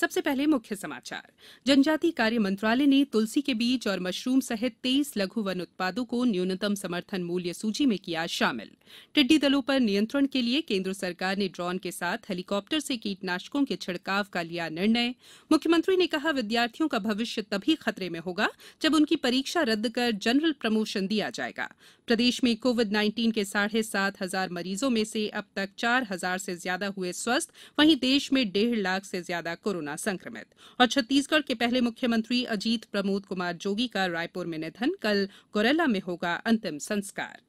सबसे पहले मुख्य समाचार जनजाति कार्य मंत्रालय ने तुलसी के बीज और मशरूम सहित तेईस लघु वन उत्पादों को न्यूनतम समर्थन मूल्य सूची में किया शामिल टिड्डी दलों पर नियंत्रण के लिए केंद्र सरकार ने ड्रोन के साथ हेलीकॉप्टर से कीटनाशकों के छिड़काव का लिया निर्णय मुख्यमंत्री ने कहा विद्यार्थियों का भविष्य तभी खतरे में होगा जब उनकी परीक्षा रद्द कर जनरल प्रमोशन दिया जाएगा प्रदेश में कोविड नाइन्टीन के साढ़े सात हजार मरीजों में से अब तक चार हजार से ज्यादा हुए स्वस्थ वहीं देश में डेढ़ लाख से ज्यादा कोरोना कोरोना संक्रमित छत्तीसगढ़ के पहले मुख्यमंत्री अजीत प्रमोद कुमार जोगी का रायपुर में निधन कल गोरेला में होगा अंतिम संस्कार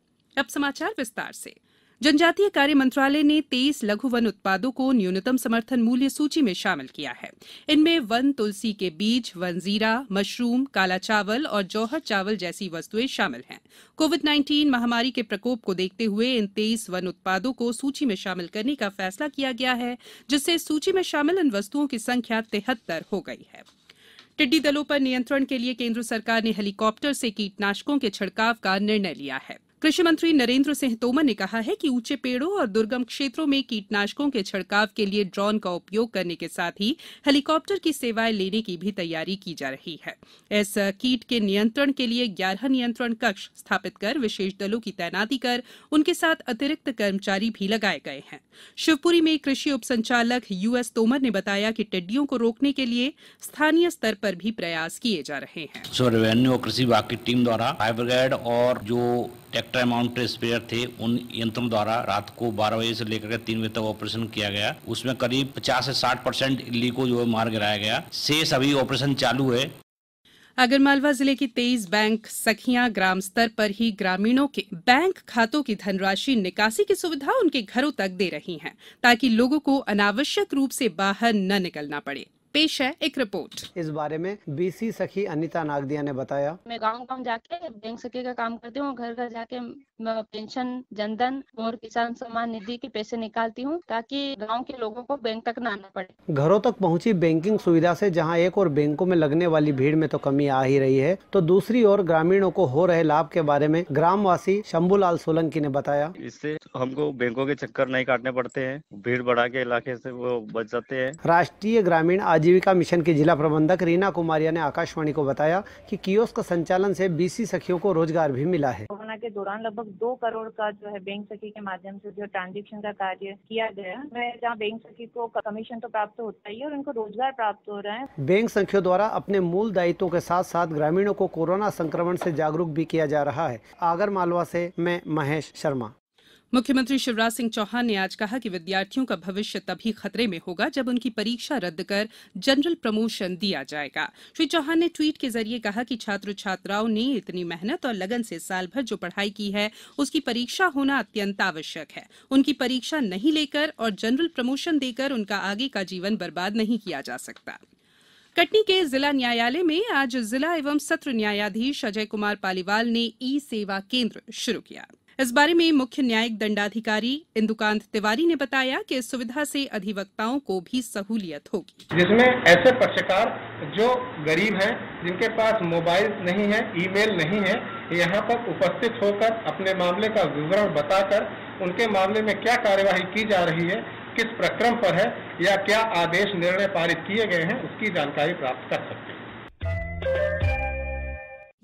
अब समाचार विस्तार जनजातीय कार्य मंत्रालय ने तेईस लघु वन उत्पादों को न्यूनतम समर्थन मूल्य सूची में शामिल किया है इनमें वन तुलसी के बीज वन जीरा मशरूम काला चावल और जौहर चावल जैसी वस्तुएं शामिल हैं कोविड नाइन्टीन महामारी के प्रकोप को देखते हुए इन तेईस वन उत्पादों को सूची में शामिल करने का फैसला किया गया है जिससे सूची में शामिल इन वस्तुओं की संख्या तिहत्तर हो गई है टिड्डी दलों पर नियंत्रण के लिए केंद्र सरकार ने हेलीकॉप्टर से कीटनाशकों के छिड़काव का निर्णय लिया है कृषि मंत्री नरेन्द्र सिंह तोमर ने कहा है कि ऊंचे पेड़ों और दुर्गम क्षेत्रों में कीटनाशकों के छिड़काव के लिए ड्रोन का उपयोग करने के साथ ही हेलीकॉप्टर की सेवाएं लेने की भी तैयारी की जा रही है इस कीट के नियंत्रण के लिए ग्यारह नियंत्रण कक्ष स्थापित कर विशेष दलों की तैनाती कर उनके साथ अतिरिक्त कर्मचारी भी लगाए गए हैं शिवपुरी में कृषि उप संचालक यूएस तोमर ने बताया कि टिड्डियों को रोकने के लिए स्थानीय स्तर पर भी प्रयास किए जा रहे हैं रेवेन्यू और कृषि विभाग की टीम द्वारा और जो ट्रैक्टर माउंटेड स्प्रेयर थे उन यंत्रों द्वारा रात को बारह बजे से लेकर के तीन बजे तक ऑपरेशन किया गया उसमें करीब पचास से साठ परसेंट इल्ली को जो मार गिराया गया शेष अभी ऑपरेशन चालू है आगरमालवा जिले की तेईस बैंक सखियां ग्राम स्तर पर ही ग्रामीणों के बैंक खातों की धनराशि निकासी की सुविधा उनके घरों तक दे रही हैं ताकि लोगों को अनावश्यक रूप से बाहर न निकलना पड़े पेश है एक रिपोर्ट इस बारे में बीसी सखी अनिता नागदिया ने बताया मैं गांव गांव जाके बैंक सखी का काम करती हूँ घर घर जाके पेंशन जनधन और किसान सम्मान निधि के पैसे निकालती हूँ ताकि गाँव के लोगों को बैंक तक न आना पड़े घरों तक पहुँची बैंकिंग सुविधा ऐसी जहाँ एक और बैंकों में लगने वाली भीड़ में तो कमी आ ही रही है तो दूसरी ओर ग्रामीणों को हो रहे लाभ के बारे में ग्रामवासी शंभूलाल सोलंकी ने बताया इससे हमको बैंकों के चक्कर नहीं काटने पड़ते हैं भीड़ बढ़ा के इलाके से वो बच जाते हैं राष्ट्रीय ग्रामीण आज आजीविका मिशन के जिला प्रबंधक रीना कुमारिया ने आकाशवाणी को बताया कि कियोस्क संचालन से बीसी सखियों को रोजगार भी मिला है कोरोना के दौरान लगभग दो करोड़ का जो है बैंक सखी के माध्यम से जो ट्रांजेक्शन का कार्य किया गया है जहाँ बैंक सखी को कमीशन तो प्राप्त होता ही है और उनको रोजगार प्राप्त हो रहा है बैंक सखियों द्वारा अपने मूल दायित्व के साथ साथ ग्रामीणों को कोरोना संक्रमण ऐसी जागरूक भी किया जा रहा है आगर मालवा ऐसी मैं महेश शर्मा मुख्यमंत्री शिवराज सिंह चौहान ने आज कहा कि विद्यार्थियों का भविष्य तभी खतरे में होगा जब उनकी परीक्षा रद्द कर जनरल प्रमोशन दिया जाएगा श्री चौहान ने ट्वीट के जरिए कहा कि छात्र छात्राओं ने इतनी मेहनत और लगन से साल भर जो पढ़ाई की है उसकी परीक्षा होना अत्यंत आवश्यक है उनकी परीक्षा नहीं लेकर और जनरल प्रमोशन देकर उनका आगे का जीवन बर्बाद नहीं किया जा सकता कटनी के जिला न्यायालय में आज जिला एवं सत्र न्यायाधीश अजय कुमार पालीवाल ने ई सेवा केंद्र शुरू किया इस बारे में मुख्य न्यायिक दंडाधिकारी इंदुकांत तिवारी ने बताया कि इस सुविधा से अधिवक्ताओं को भी सहूलियत होगी जिसमें ऐसे पक्षकार जो गरीब हैं जिनके पास मोबाइल नहीं है ईमेल नहीं है यहाँ पर उपस्थित होकर अपने मामले का विवरण बताकर उनके मामले में क्या कार्यवाही की जा रही है किस प्रक्रम पर है या क्या आदेश निर्णय पारित किए गए हैं उसकी जानकारी प्राप्त कर सकते हैं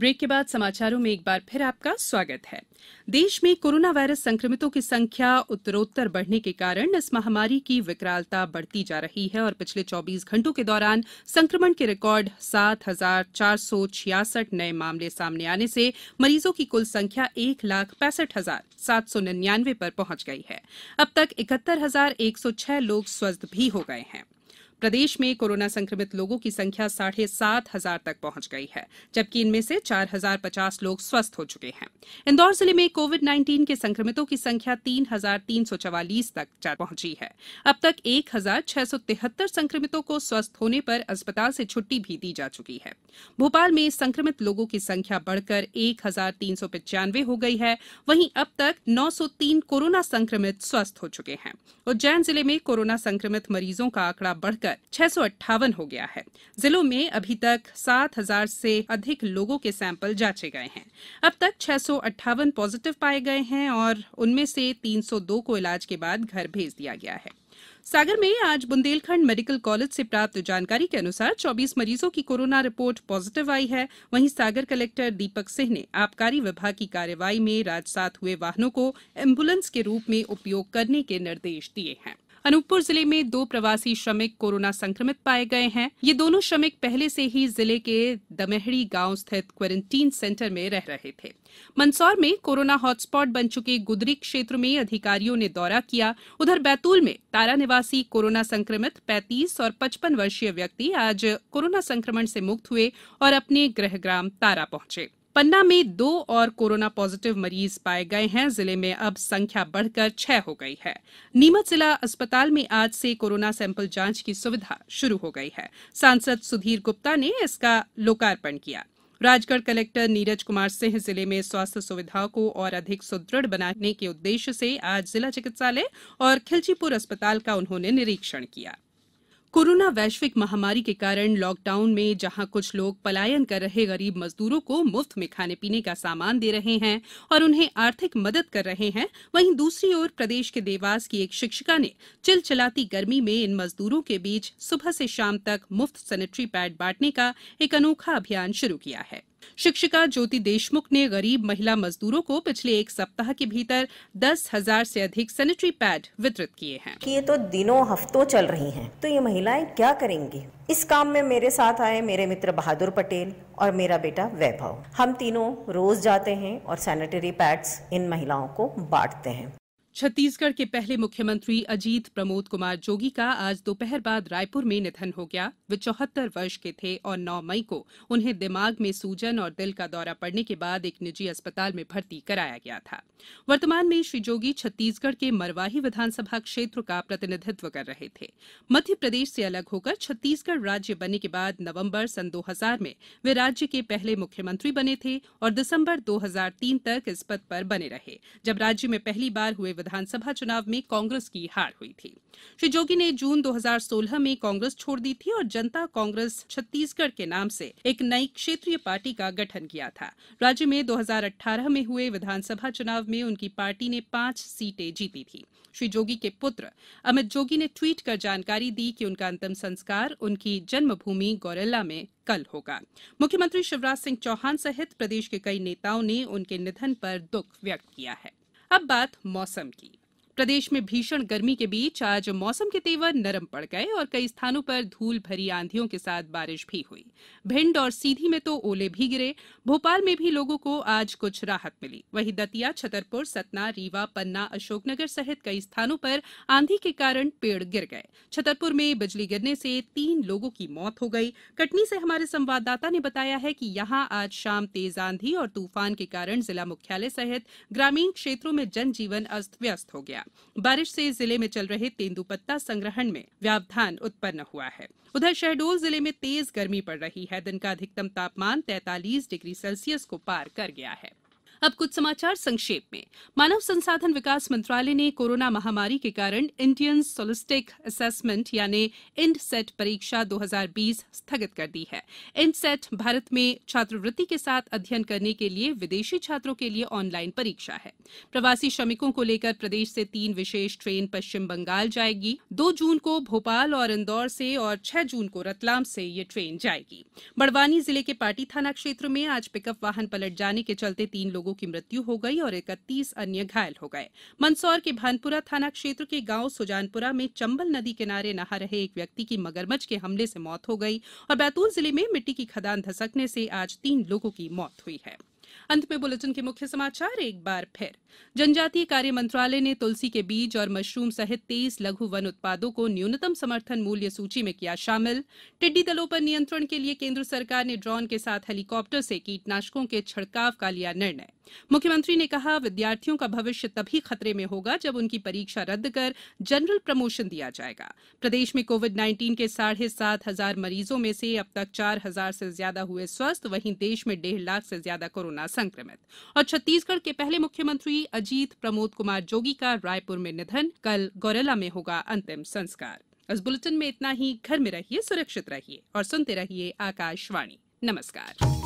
ब्रेक के बाद समाचारों में एक बार फिर आपका स्वागत है देश में कोरोना वायरस संक्रमितों की संख्या उत्तरोत्तर बढ़ने के कारण इस महामारी की विकरालता बढ़ती जा रही है और पिछले 24 घंटों के दौरान संक्रमण के रिकॉर्ड सात नए मामले सामने आने से मरीजों की कुल संख्या एक लाख पैंसठ हजार सात सौ निन्यानवे पर पहुंच गई है अब तक इकहत्तर हजार एक सौ छह लोग स्वस्थ भी हो गए हैं प्रदेश में कोरोना संक्रमित लोगों की संख्या साढ़े सात हजार तक पहुंच गई है जबकि इनमें से चार हजार पचास लोग स्वस्थ हो चुके हैं इंदौर जिले में कोविड नाइन्टीन के संक्रमितों की संख्या तीन हजार तीन सौ चवालीस तक पहुंची है अब तक एक हजार छह सौ तिहत्तर संक्रमितों को स्वस्थ होने पर अस्पताल से छुट्टी भी दी जा चुकी है भोपाल में संक्रमित लोगों की संख्या बढ़कर एक हजार तीन सौ पिचानवे हो गई है वहीं अब तक नौ सौ तीन कोरोना संक्रमित स्वस्थ हो चुके हैं उज्जैन जिले में कोरोना संक्रमित मरीजों का आंकड़ा बढ़कर बढ़कर छह हो गया है जिलों में अभी तक सात हजार से अधिक लोगों के सैंपल जांचे गए हैं अब तक छह पॉजिटिव पाए गए हैं और उनमें से 302 को इलाज के बाद घर भेज दिया गया है सागर में आज बुंदेलखंड मेडिकल कॉलेज से प्राप्त जानकारी के अनुसार 24 मरीजों की कोरोना रिपोर्ट पॉजिटिव आई है वहीं सागर कलेक्टर दीपक सिंह ने आबकारी विभाग की कार्यवाही में राजसात हुए वाहनों को एम्बुलेंस के रूप में उपयोग करने के निर्देश दिए हैं अनूपपुर जिले में दो प्रवासी श्रमिक कोरोना संक्रमित पाए गए हैं ये दोनों श्रमिक पहले से ही जिले के दमेहड़ी गांव स्थित क्वारंटीन सेंटर में रह रहे थे मंदसौर में कोरोना हॉटस्पॉट बन चुके गुदरी क्षेत्र में अधिकारियों ने दौरा किया उधर बैतूल में तारा निवासी कोरोना संक्रमित पैंतीस और पचपन वर्षीय व्यक्ति आज कोरोना संक्रमण से मुक्त हुए और अपने गृहग्राम तारा पहुंचे पन्ना में दो और कोरोना पॉजिटिव मरीज पाए गए हैं जिले में अब संख्या बढ़कर छह हो गई है नीमच जिला अस्पताल में आज से कोरोना सैंपल जांच की सुविधा शुरू हो गई है सांसद सुधीर गुप्ता ने इसका लोकार्पण किया राजगढ़ कलेक्टर नीरज कुमार सिंह जिले में स्वास्थ्य सुविधाओं को और अधिक सुदृढ़ बनाने के उद्देश्य से आज जिला चिकित्सालय और खिलचीपुर अस्पताल का उन्होंने निरीक्षण किया कोरोना वैश्विक महामारी के कारण लॉकडाउन में जहां कुछ लोग पलायन कर रहे गरीब मजदूरों को मुफ्त में खाने पीने का सामान दे रहे हैं और उन्हें आर्थिक मदद कर रहे हैं वहीं दूसरी ओर प्रदेश के देवास की एक शिक्षिका ने चिलचिलाती गर्मी में इन मजदूरों के बीच सुबह से शाम तक मुफ्त सेनेटरी पैड बांटने का एक अनोखा अभियान शुरू किया है शिक्षिका ज्योति देशमुख ने गरीब महिला मजदूरों को पिछले एक सप्ताह के भीतर दस हजार से अधिक सैनिटरी पैड वितरित किए हैं कि ये तो दिनों हफ्तों चल रही हैं तो ये महिलाएं क्या करेंगी इस काम में मेरे साथ आए मेरे मित्र बहादुर पटेल और मेरा बेटा वैभव हम तीनों रोज जाते हैं और सैनिटरी पैड्स इन महिलाओं को बांटते हैं छत्तीसगढ़ के पहले मुख्यमंत्री अजीत प्रमोद कुमार जोगी का आज दोपहर बाद रायपुर में निधन हो गया वे चौहत्तर वर्ष के थे और नौ मई को उन्हें दिमाग में सूजन और दिल का दौरा पड़ने के बाद एक निजी अस्पताल में भर्ती कराया गया था वर्तमान में श्री जोगी छत्तीसगढ़ के मरवाही विधानसभा क्षेत्र का प्रतिनिधित्व कर रहे थे मध्य प्रदेश से अलग होकर छत्तीसगढ़ राज्य बनने के बाद नवम्बर सन दो में वे राज्य के पहले मुख्यमंत्री बने थे और दिसंबर दो तक इस पद पर बने रहे जब राज्य में पहली बार हुए विधानसभा चुनाव में कांग्रेस की हार हुई थी श्री जोगी ने जून 2016 में कांग्रेस छोड़ दी थी और जनता कांग्रेस छत्तीसगढ़ के नाम से एक नई क्षेत्रीय पार्टी का गठन किया था राज्य में 2018 में हुए विधानसभा चुनाव में उनकी पार्टी ने पांच सीटें जीती थी श्री जोगी के पुत्र अमित जोगी ने ट्वीट कर जानकारी दी कि उनका अंतिम संस्कार उनकी जन्मभूमि गौरेला में कल होगा मुख्यमंत्री शिवराज सिंह चौहान सहित प्रदेश के कई नेताओं ने उनके निधन पर दुख व्यक्त किया है अब बात मौसम की प्रदेश में भीषण गर्मी के बीच आज मौसम के तेवर नरम पड़ गए और कई स्थानों पर धूल भरी आंधियों के साथ बारिश भी हुई भिंड और सीधी में तो ओले भी गिरे भोपाल में भी लोगों को आज कुछ राहत मिली वहीं दतिया छतरपुर सतना रीवा पन्ना अशोकनगर सहित कई स्थानों पर आंधी के कारण पेड़ गिर गए छतरपुर में बिजली गिरने से तीन लोगों की मौत हो गई कटनी से हमारे संवाददाता ने बताया है कि यहां आज शाम तेज आंधी और तूफान के कारण जिला मुख्यालय सहित ग्रामीण क्षेत्रों में जनजीवन अस्त व्यस्त हो गया गया बारिश से जिले में चल रहे तेंदुपत्ता संग्रहण में व्यावधान उत्पन्न हुआ है उधर शहडोल जिले में तेज गर्मी पड़ रही है दिन का अधिकतम तापमान तैतालीस डिग्री सेल्सियस को पार कर गया है अब कुछ समाचार संक्षेप में मानव संसाधन विकास मंत्रालय ने कोरोना महामारी के कारण इंडियन सोलिस्टिक असेसमेंट यानी इंडसेट परीक्षा 2020 स्थगित कर दी है इंड सेट भारत में छात्रवृत्ति के साथ अध्ययन करने के लिए विदेशी छात्रों के लिए ऑनलाइन परीक्षा है प्रवासी श्रमिकों को लेकर प्रदेश से तीन विशेष ट्रेन पश्चिम बंगाल जाएगी दो जून को भोपाल और इंदौर से और छह जून को रतलाम से ये ट्रेन जाएगी बड़वानी जिले के पाटी थाना क्षेत्र में आज पिकअप वाहन पलट जाने के चलते तीन लोगों लोगों की मृत्यु हो गई और इकतीस अन्य घायल हो गए मंदसौर के भानपुरा थाना क्षेत्र के गांव सुजानपुरा में चंबल नदी किनारे नहा रहे एक व्यक्ति की मगरमच्छ के हमले से मौत हो गई और बैतूल जिले में मिट्टी की खदान धसकने से आज तीन लोगों की मौत हुई है अंत में बुलेटिन के मुख्य समाचार एक बार फिर जनजातीय कार्य मंत्रालय ने तुलसी के बीज और मशरूम सहित तेईस लघु वन उत्पादों को न्यूनतम समर्थन मूल्य सूची में किया शामिल टिड्डी दलों पर नियंत्रण के लिए केंद्र सरकार ने ड्रोन के साथ हेलीकॉप्टर से कीटनाशकों के छिड़काव का लिया निर्णय मुख्यमंत्री ने कहा विद्यार्थियों का भविष्य तभी खतरे में होगा जब उनकी परीक्षा रद्द कर जनरल प्रमोशन दिया जाएगा प्रदेश में कोविड नाइन्टीन के साढ़े सात हजार मरीजों में से अब तक चार हजार से ज्यादा हुए स्वस्थ वहीं देश में डेढ़ लाख से ज्यादा कोरोना कोरोना संक्रमित और छत्तीसगढ़ के पहले मुख्यमंत्री अजीत प्रमोद कुमार जोगी का रायपुर में निधन कल गौरेला में होगा अंतिम संस्कार इस बुलेटिन में इतना ही घर में रहिए सुरक्षित रहिए और सुनते रहिए आकाशवाणी नमस्कार